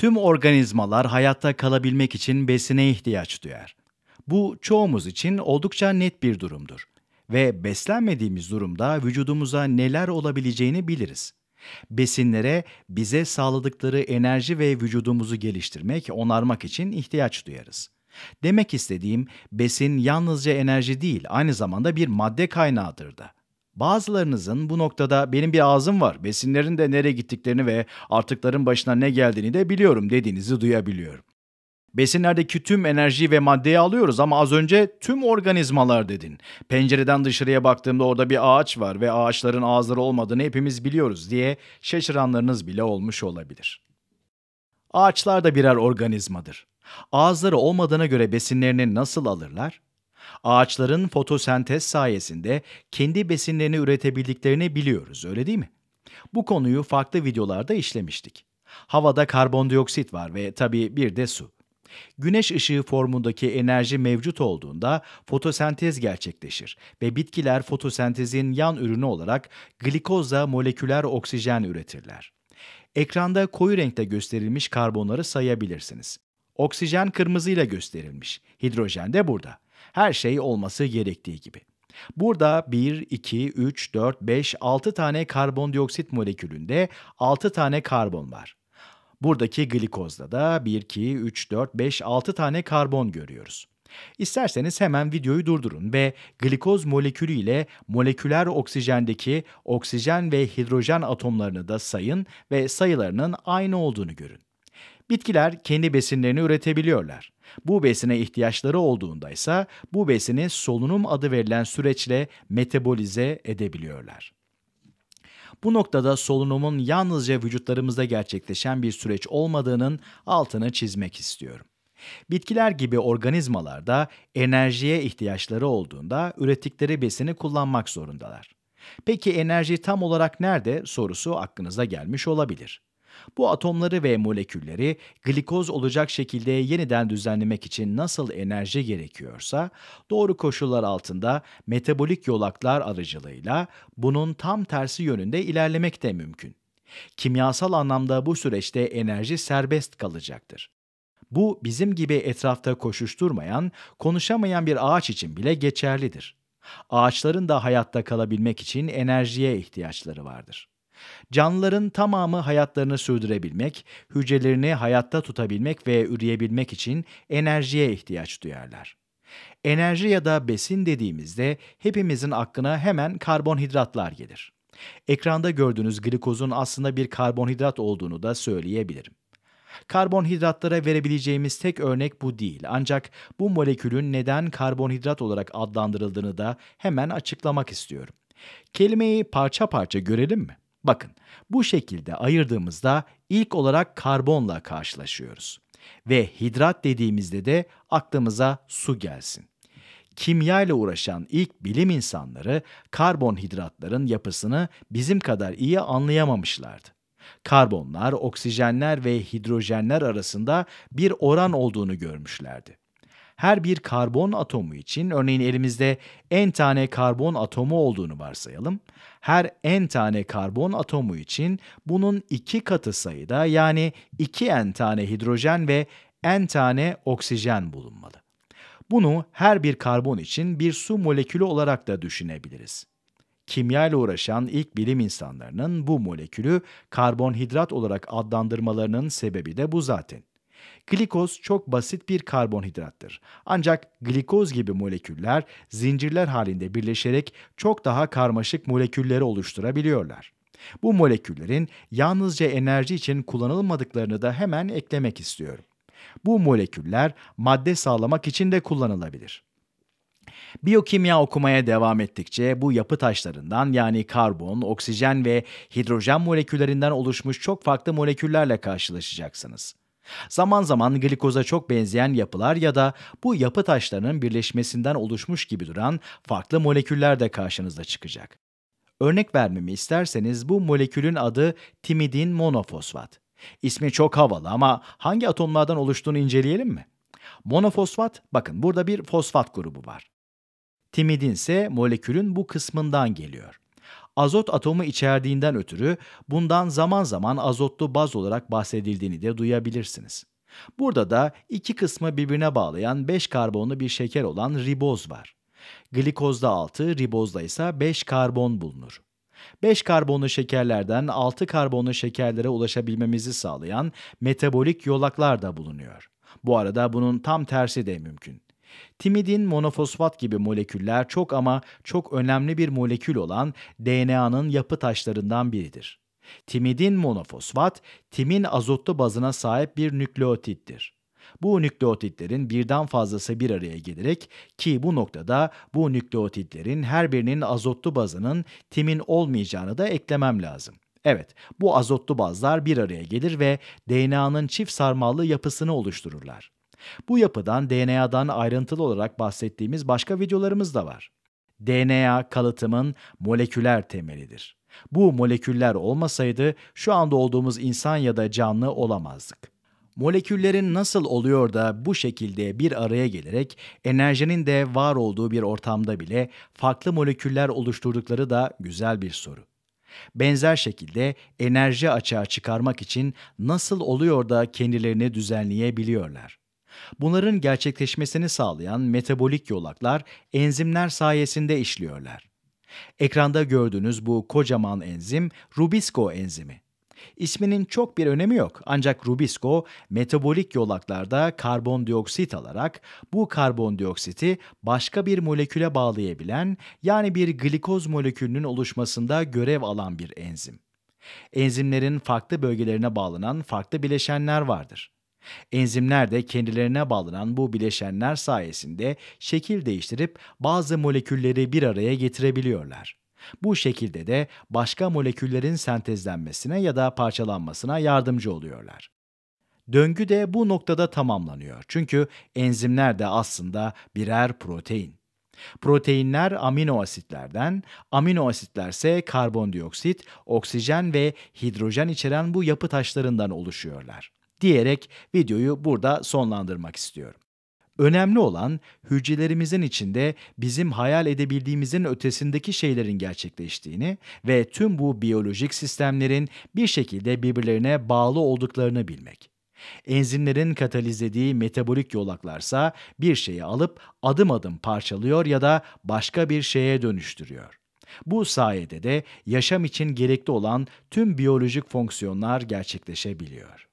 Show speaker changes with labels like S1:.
S1: Tüm organizmalar hayatta kalabilmek için besine ihtiyaç duyar. Bu çoğumuz için oldukça net bir durumdur ve beslenmediğimiz durumda vücudumuza neler olabileceğini biliriz. Besinlere bize sağladıkları enerji ve vücudumuzu geliştirmek, onarmak için ihtiyaç duyarız. Demek istediğim besin yalnızca enerji değil, aynı zamanda bir madde kaynağıdır da. Bazılarınızın bu noktada benim bir ağzım var, besinlerin de nereye gittiklerini ve artıkların başına ne geldiğini de biliyorum dediğinizi duyabiliyorum. Besinlerdeki tüm enerjiyi ve maddeyi alıyoruz ama az önce tüm organizmalar dedin. Pencereden dışarıya baktığımda orada bir ağaç var ve ağaçların ağızları olmadığını hepimiz biliyoruz diye şaşıranlarınız bile olmuş olabilir. Ağaçlar da birer organizmadır. Ağızları olmadığına göre besinlerini nasıl alırlar? Ağaçların fotosentez sayesinde kendi besinlerini üretebildiklerini biliyoruz, öyle değil mi? Bu konuyu farklı videolarda işlemiştik. Havada karbondioksit var ve tabii bir de su. Güneş ışığı formundaki enerji mevcut olduğunda fotosentez gerçekleşir ve bitkiler fotosentezin yan ürünü olarak glikozla moleküler oksijen üretirler. Ekranda koyu renkte gösterilmiş karbonları sayabilirsiniz. Oksijen kırmızıyla gösterilmiş, hidrojen de burada. Her şey olması gerektiği gibi. Burada 1, 2, 3, 4, 5, 6 tane karbondioksit molekülünde 6 tane karbon var. Buradaki glikozda da 1, 2, 3, 4, 5, 6 tane karbon görüyoruz. İsterseniz hemen videoyu durdurun ve glikoz molekülü ile moleküler oksijendeki oksijen ve hidrojen atomlarını da sayın ve sayılarının aynı olduğunu görün. Bitkiler kendi besinlerini üretebiliyorlar. Bu besine ihtiyaçları olduğunda ise bu besini solunum adı verilen süreçle metabolize edebiliyorlar. Bu noktada solunumun yalnızca vücutlarımızda gerçekleşen bir süreç olmadığının altını çizmek istiyorum. Bitkiler gibi organizmalarda enerjiye ihtiyaçları olduğunda ürettikleri besini kullanmak zorundalar. Peki enerji tam olarak nerede sorusu aklınıza gelmiş olabilir. Bu atomları ve molekülleri glikoz olacak şekilde yeniden düzenlemek için nasıl enerji gerekiyorsa, doğru koşullar altında metabolik yolaklar aracılığıyla bunun tam tersi yönünde ilerlemek de mümkün. Kimyasal anlamda bu süreçte enerji serbest kalacaktır. Bu bizim gibi etrafta koşuşturmayan, konuşamayan bir ağaç için bile geçerlidir. Ağaçların da hayatta kalabilmek için enerjiye ihtiyaçları vardır. Canlıların tamamı hayatlarını sürdürebilmek, hücrelerini hayatta tutabilmek ve üreyebilmek için enerjiye ihtiyaç duyarlar. Enerji ya da besin dediğimizde hepimizin aklına hemen karbonhidratlar gelir. Ekranda gördüğünüz glikozun aslında bir karbonhidrat olduğunu da söyleyebilirim. Karbonhidratlara verebileceğimiz tek örnek bu değil. Ancak bu molekülün neden karbonhidrat olarak adlandırıldığını da hemen açıklamak istiyorum. Kelimeyi parça parça görelim mi? Bakın bu şekilde ayırdığımızda ilk olarak karbonla karşılaşıyoruz. Ve hidrat dediğimizde de aklımıza su gelsin. Kimya ile uğraşan ilk bilim insanları karbonhidratların yapısını bizim kadar iyi anlayamamışlardı. Karbonlar, oksijenler ve hidrojenler arasında bir oran olduğunu görmüşlerdi her bir karbon atomu için örneğin elimizde n tane karbon atomu olduğunu varsayalım. Her n tane karbon atomu için bunun iki katı sayıda yani 2n tane hidrojen ve n tane oksijen bulunmalı. Bunu her bir karbon için bir su molekülü olarak da düşünebiliriz. Kimya ile uğraşan ilk bilim insanlarının bu molekülü karbonhidrat olarak adlandırmalarının sebebi de bu zaten. Glikoz çok basit bir karbonhidrattır. Ancak glikoz gibi moleküller zincirler halinde birleşerek çok daha karmaşık molekülleri oluşturabiliyorlar. Bu moleküllerin yalnızca enerji için kullanılmadıklarını da hemen eklemek istiyorum. Bu moleküller madde sağlamak için de kullanılabilir. Biyokimya okumaya devam ettikçe bu yapı taşlarından yani karbon, oksijen ve hidrojen moleküllerinden oluşmuş çok farklı moleküllerle karşılaşacaksınız. Zaman zaman glikoza çok benzeyen yapılar ya da bu yapı taşlarının birleşmesinden oluşmuş gibi duran farklı moleküller de karşınıza çıkacak. Örnek vermemi isterseniz bu molekülün adı timidin monofosfat. İsmi çok havalı ama hangi atomlardan oluştuğunu inceleyelim mi? Monofosfat, bakın burada bir fosfat grubu var. Timidin ise molekülün bu kısmından geliyor azot atomu içerdiğinden ötürü bundan zaman zaman azotlu baz olarak bahsedildiğini de duyabilirsiniz. Burada da iki kısmı birbirine bağlayan 5 karbonlu bir şeker olan riboz var. Glikozda 6, ribozda ise 5 karbon bulunur. 5 karbonlu şekerlerden 6 karbonlu şekerlere ulaşabilmemizi sağlayan metabolik yolaklar da bulunuyor. Bu arada bunun tam tersi de mümkün. Timidin monofosfat gibi moleküller çok ama çok önemli bir molekül olan DNA'nın yapı taşlarından biridir. Timidin monofosfat, timin azotlu bazına sahip bir nükleotittir. Bu nükleotitlerin birden fazlası bir araya gelerek ki bu noktada bu nükleotitlerin her birinin azotlu bazının timin olmayacağını da eklemem lazım. Evet, bu azotlu bazlar bir araya gelir ve DNA'nın çift sarmallı yapısını oluştururlar. Bu yapıdan DNA'dan ayrıntılı olarak bahsettiğimiz başka videolarımız da var. DNA kalıtımın moleküler temelidir. Bu moleküller olmasaydı şu anda olduğumuz insan ya da canlı olamazdık. Moleküllerin nasıl oluyor da bu şekilde bir araya gelerek enerjinin de var olduğu bir ortamda bile farklı moleküller oluşturdukları da güzel bir soru. Benzer şekilde enerji açığa çıkarmak için nasıl oluyor da kendilerini düzenleyebiliyorlar? Bunların gerçekleşmesini sağlayan metabolik yolaklar enzimler sayesinde işliyorlar. Ekranda gördüğünüz bu kocaman enzim Rubisco enzimi. İsminin çok bir önemi yok ancak Rubisco metabolik yolaklarda karbondioksit alarak bu karbondioksiti başka bir moleküle bağlayabilen yani bir glikoz molekülünün oluşmasında görev alan bir enzim. Enzimlerin farklı bölgelerine bağlanan farklı bileşenler vardır. Enzimler de kendilerine bağlanan bu bileşenler sayesinde şekil değiştirip bazı molekülleri bir araya getirebiliyorlar. Bu şekilde de başka moleküllerin sentezlenmesine ya da parçalanmasına yardımcı oluyorlar. Döngü de bu noktada tamamlanıyor. Çünkü enzimler de aslında birer protein. Proteinler amino asitlerden, amino asitlerse karbondioksit, oksijen ve hidrojen içeren bu yapı taşlarından oluşuyorlar diyerek videoyu burada sonlandırmak istiyorum. Önemli olan hücrelerimizin içinde bizim hayal edebildiğimizin ötesindeki şeylerin gerçekleştiğini ve tüm bu biyolojik sistemlerin bir şekilde birbirlerine bağlı olduklarını bilmek. Enzimlerin katalizlediği metabolik yolaklarsa bir şeyi alıp adım adım parçalıyor ya da başka bir şeye dönüştürüyor. Bu sayede de yaşam için gerekli olan tüm biyolojik fonksiyonlar gerçekleşebiliyor.